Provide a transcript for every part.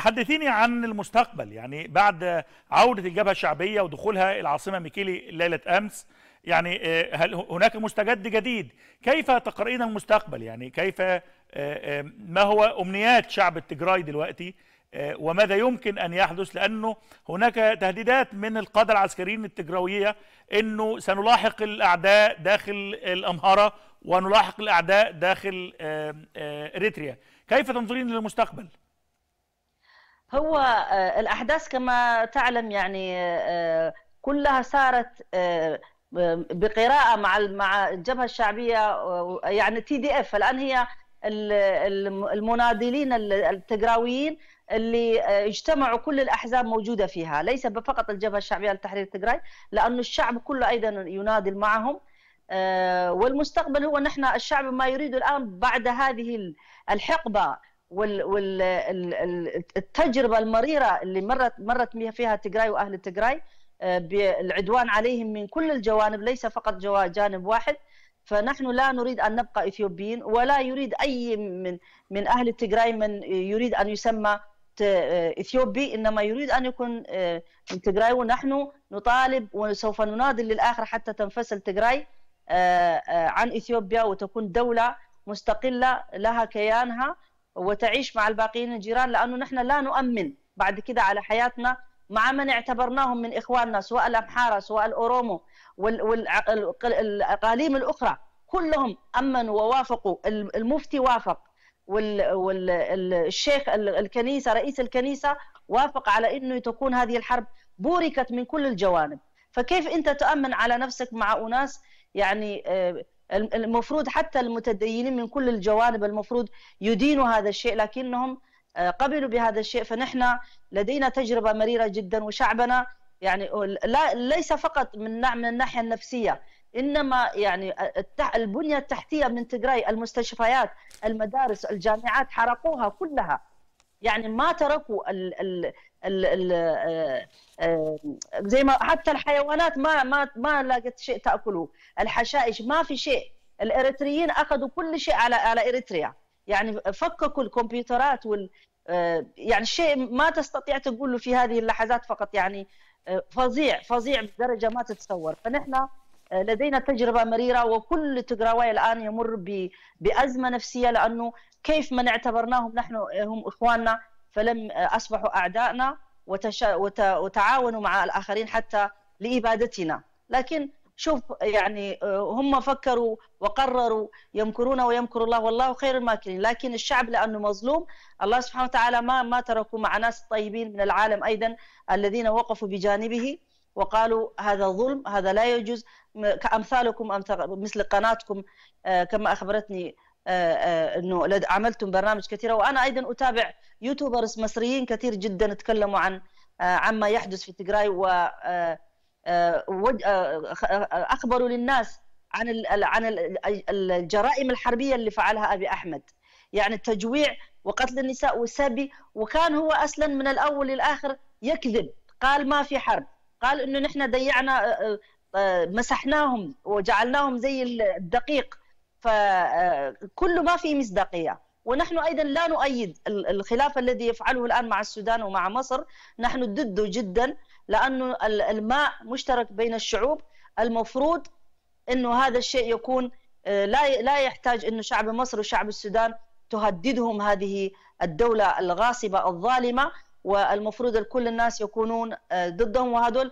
حدثيني عن المستقبل يعني بعد عودة الجبهة الشعبية ودخولها العاصمة ميكيلي ليلة أمس يعني آه، هل هناك مستجد جديد كيف تقرئين المستقبل يعني كيف آه، آه، ما هو أمنيات شعب التجراي دلوقتي وماذا يمكن أن يحدث لأنه هناك تهديدات من القادة العسكريين التجراوية أنه سنلاحق الأعداء داخل الأمهرة ونلاحق الأعداء داخل إريتريا كيف تنظرين للمستقبل؟ هو آه، الأحداث كما تعلم يعني آه، كلها صارت آه، بقراءة مع مع الجبهة الشعبية يعني تي دي اف الآن هي المناضلين التقراويين اللي اجتمعوا كل الاحزاب موجوده فيها ليس فقط الجبهه الشعبيه لتحرير تجراي لأن الشعب كله ايضا يناضل معهم والمستقبل هو نحن الشعب ما يريد الان بعد هذه الحقبه والتجربه المريره اللي مرت مرت فيها تجراي واهل تجراي آه، بالعدوان عليهم من كل الجوانب ليس فقط جانب واحد فنحن لا نريد ان نبقى اثيوبيين ولا يريد اي من من اهل تجراي من يريد ان يسمى آه، اثيوبي انما يريد ان يكون آه، تجراي ونحن نطالب وسوف نناضل للاخر حتى تنفصل تجراي عن اثيوبيا وتكون دوله مستقله لها كيانها وتعيش مع الباقيين الجيران لانه نحن لا نؤمن بعد كده على حياتنا مع من اعتبرناهم من اخواننا سواء الامحاره سواء الاورومو والاقاليم الاخرى كلهم امنوا ووافقوا المفتي وافق والشيخ الكنيسه رئيس الكنيسه وافق على انه تكون هذه الحرب بوركت من كل الجوانب فكيف انت تؤمن على نفسك مع اناس يعني آه، المفروض حتى المتدينين من كل الجوانب المفروض يدينوا هذا الشيء لكنهم آه، قبلوا بهذا الشيء فنحن لدينا تجربة مريرة جدا وشعبنا يعني لا ليس فقط من من الناحية النفسية انما يعني آه، البنيه التحتيه من تجراي المستشفيات المدارس الجامعات حرقوها كلها يعني ما تركوا ال ال ال ال آه، آه، زي ما حتى الحيوانات ما ما ما لقت شيء تاكله الحشائش ما في شيء الاريتريين اخذوا كل شيء على على اريتريا يعني فككوا الكمبيوترات وال آه، يعني شيء ما تستطيع تقول له في هذه اللحظات فقط يعني فظيع فظيع بدرجه ما تتصور فنحن لدينا تجربة مريرة وكل تقراوي الآن يمر بأزمة نفسية لأنه كيف من اعتبرناهم نحن آه، هم إخواننا فلم آه، أصبحوا أعدائنا وتشا... وت... وتعاونوا مع الآخرين حتى لإبادتنا لكن شوف يعني آه، هم فكروا وقرروا يمكرون ويمكر الله والله خير الماكرين لكن الشعب لأنه مظلوم الله سبحانه وتعالى ما ما تركوا مع ناس طيبين من العالم أيضا الذين وقفوا بجانبه وقالوا هذا ظلم هذا لا يجوز كأمثالكم مثل قناتكم كما أخبرتني آه، آه، انه عملتم برامج كثيره وانا ايضا اتابع يوتيوبرز مصريين كثير جدا تكلموا عن آه، عما يحدث في تجراي و اخبروا للناس عن عن الجرائم الحربيه اللي فعلها ابي احمد يعني التجويع وقتل النساء والسبي وكان هو اصلا من الاول للاخر يكذب قال ما في حرب قال انه نحن ضيعنا مسحناهم وجعلناهم زي الدقيق فكل ما في مصداقيه ونحن ايضا لا نؤيد الخلاف الذي يفعله الان مع السودان ومع مصر نحن ضده جدا لانه الماء مشترك بين الشعوب المفروض انه هذا الشيء يكون آه، لا لا يحتاج انه شعب مصر وشعب السودان تهددهم هذه الدوله الغاصبه الظالمه والمفروض كل الناس يكونون آه، ضدهم وهذول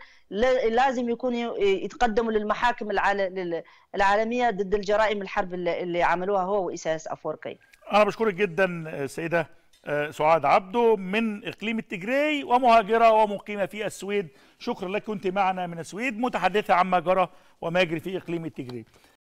لازم يكونوا يتقدموا للمحاكم العالميه ضد الجرائم الحرب اللي عملوها هو واساس افورقي. انا بشكرك جدا آه، سيده آه، سعاد عبده من اقليم التجري ومهاجره ومقيمه في السويد، شكرا لك كنت معنا من السويد متحدثه عما جرى وما يجري في اقليم التجري.